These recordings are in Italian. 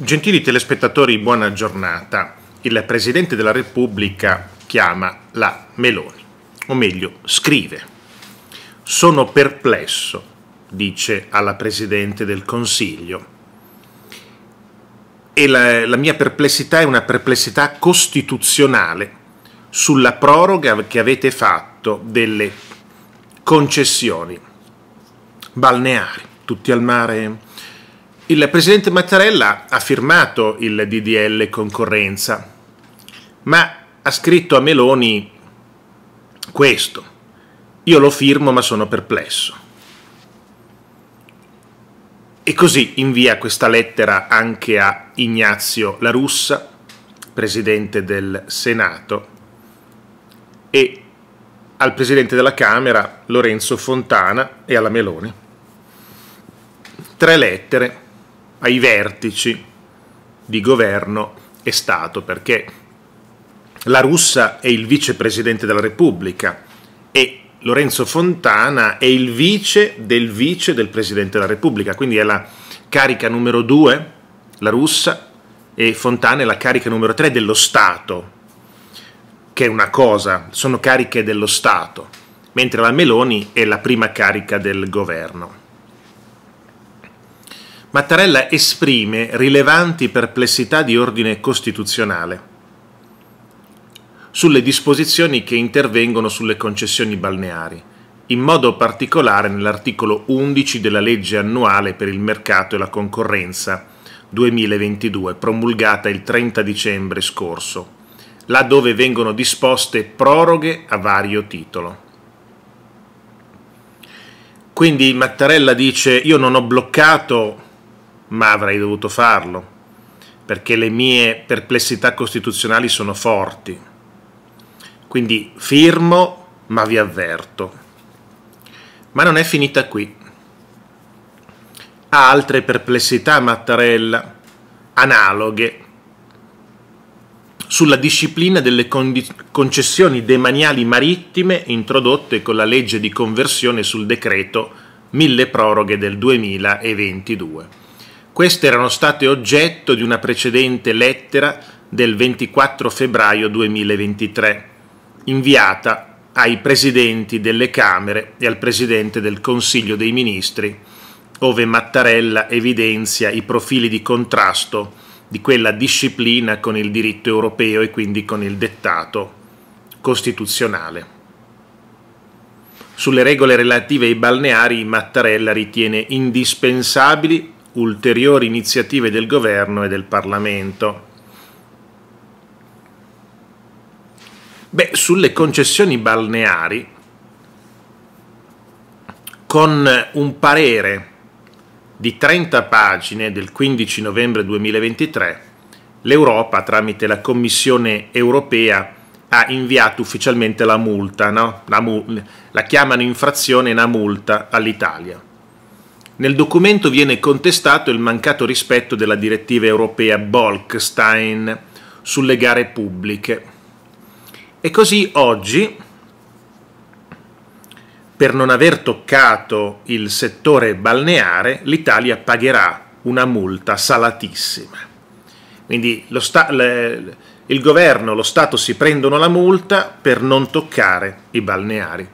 Gentili telespettatori, buona giornata. Il Presidente della Repubblica chiama la Meloni, o meglio, scrive. Sono perplesso, dice alla Presidente del Consiglio. E la, la mia perplessità è una perplessità costituzionale sulla proroga che avete fatto delle concessioni balneari, tutti al mare il presidente Mattarella ha firmato il DDL concorrenza, ma ha scritto a Meloni questo. Io lo firmo ma sono perplesso. E così invia questa lettera anche a Ignazio La Russa, presidente del Senato, e al presidente della Camera Lorenzo Fontana e alla Meloni. Tre lettere ai vertici di governo e Stato, perché la russa è il vicepresidente della Repubblica e Lorenzo Fontana è il vice del vice del presidente della Repubblica, quindi è la carica numero due, la russa, e Fontana è la carica numero tre dello Stato, che è una cosa, sono cariche dello Stato, mentre la Meloni è la prima carica del governo. Mattarella esprime rilevanti perplessità di ordine costituzionale sulle disposizioni che intervengono sulle concessioni balneari, in modo particolare nell'articolo 11 della legge annuale per il mercato e la concorrenza 2022, promulgata il 30 dicembre scorso, laddove vengono disposte proroghe a vario titolo. Quindi Mattarella dice io non ho bloccato ma avrei dovuto farlo, perché le mie perplessità costituzionali sono forti. Quindi firmo, ma vi avverto. Ma non è finita qui. Ha altre perplessità Mattarella, analoghe, sulla disciplina delle concessioni demaniali marittime introdotte con la legge di conversione sul decreto mille proroghe del 2022. Queste erano state oggetto di una precedente lettera del 24 febbraio 2023, inviata ai presidenti delle Camere e al presidente del Consiglio dei Ministri, ove Mattarella evidenzia i profili di contrasto di quella disciplina con il diritto europeo e quindi con il dettato costituzionale. Sulle regole relative ai balneari Mattarella ritiene indispensabili ulteriori iniziative del governo e del Parlamento. Beh, sulle concessioni balneari, con un parere di 30 pagine del 15 novembre 2023, l'Europa, tramite la Commissione europea, ha inviato ufficialmente la multa, no? la, mu- la chiamano infrazione e una multa all'Italia. Nel documento viene contestato il mancato rispetto della direttiva europea Bolkestein sulle gare pubbliche. E così oggi, per non aver toccato il settore balneare, l'Italia pagherà una multa salatissima. Quindi sta- le, il governo, lo Stato si prendono la multa per non toccare i balneari.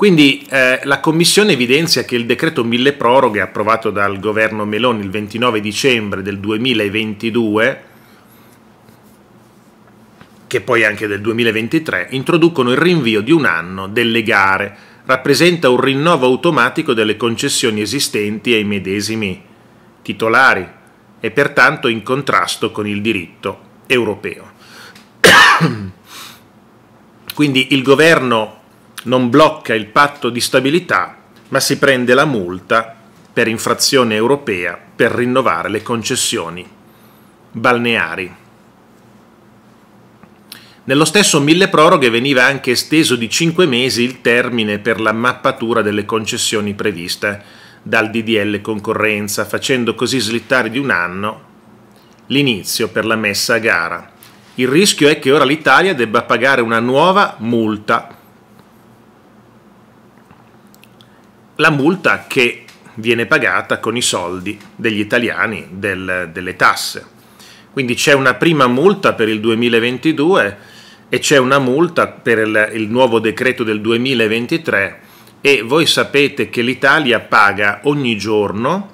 Quindi eh, la Commissione evidenzia che il decreto mille proroghe approvato dal governo Meloni il 29 dicembre del 2022 che poi anche del 2023, introducono il rinvio di un anno delle gare, rappresenta un rinnovo automatico delle concessioni esistenti ai medesimi titolari e pertanto in contrasto con il diritto europeo. Quindi il governo non blocca il patto di stabilità, ma si prende la multa per infrazione europea per rinnovare le concessioni balneari. Nello stesso mille proroghe veniva anche esteso di 5 mesi il termine per la mappatura delle concessioni previste dal DDL concorrenza, facendo così slittare di un anno l'inizio per la messa a gara. Il rischio è che ora l'Italia debba pagare una nuova multa la multa che viene pagata con i soldi degli italiani del, delle tasse. Quindi c'è una prima multa per il 2022 e c'è una multa per il, il nuovo decreto del 2023 e voi sapete che l'Italia paga ogni giorno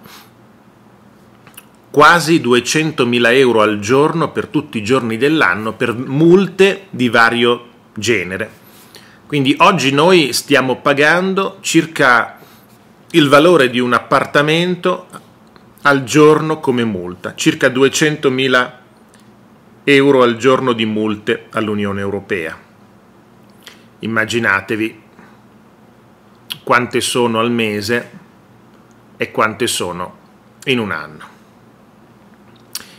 quasi 200.000 euro al giorno per tutti i giorni dell'anno per multe di vario genere. Quindi oggi noi stiamo pagando circa il valore di un appartamento al giorno come multa, circa 200.000 euro al giorno di multe all'Unione Europea. Immaginatevi quante sono al mese e quante sono in un anno.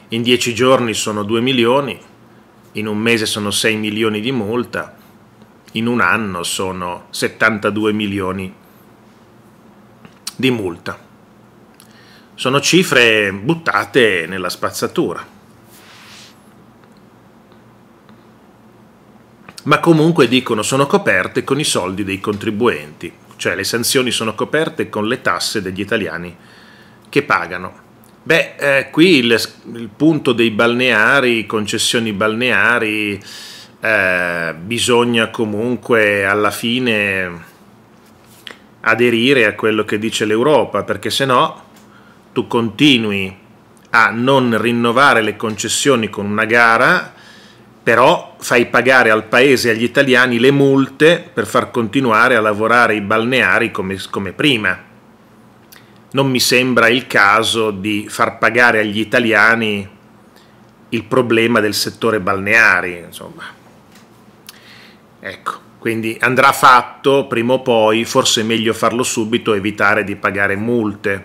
In dieci giorni sono 2 milioni, in un mese sono 6 milioni di multa, in un anno sono 72 milioni di di multa. Sono cifre buttate nella spazzatura. Ma comunque dicono sono coperte con i soldi dei contribuenti, cioè le sanzioni sono coperte con le tasse degli italiani che pagano. Beh, eh, qui il, il, punto dei balneari, concessioni balneari, eh, bisogna comunque alla fine aderire a quello che dice l'Europa, perché se no tu continui a non rinnovare le concessioni con una gara, però fai pagare al paese e agli italiani le multe per far continuare a lavorare i balneari come, come prima. Non mi sembra il caso di far pagare agli italiani il problema del settore balneari, insomma. Ecco quindi andrà fatto prima o poi, forse è meglio farlo subito, evitare di pagare multe,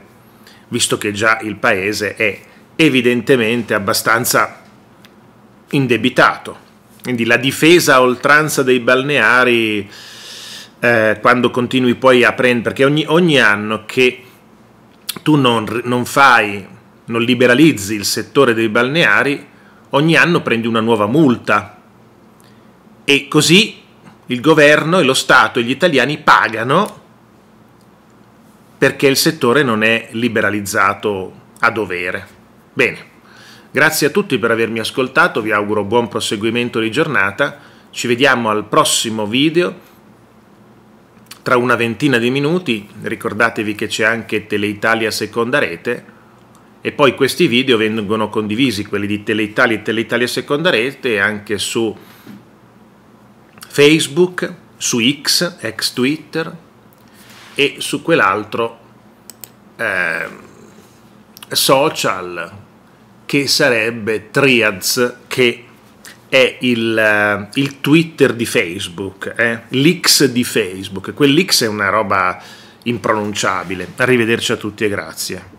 visto che già il paese è evidentemente abbastanza indebitato. Quindi la difesa a oltranza dei balneari, eh, quando continui poi a prendere, perché ogni, ogni, anno che tu non, non fai, non liberalizzi il settore dei balneari, ogni anno prendi una nuova multa. E così il governo e lo Stato e gli italiani pagano perché il settore non è liberalizzato a dovere. Bene, grazie a tutti per avermi ascoltato, vi auguro buon proseguimento di giornata, ci vediamo al prossimo video tra una ventina di minuti, ricordatevi che c'è anche Teleitalia Seconda Rete, e poi questi video vengono condivisi, quelli di Teleitalia e Teleitalia Seconda Rete, anche su Facebook, su X, ex Twitter e su quell'altro eh, social che sarebbe Triads che è il, eh, il Twitter di Facebook, eh? l'X di Facebook, quell'X è una roba impronunciabile. Arrivederci a tutti e grazie.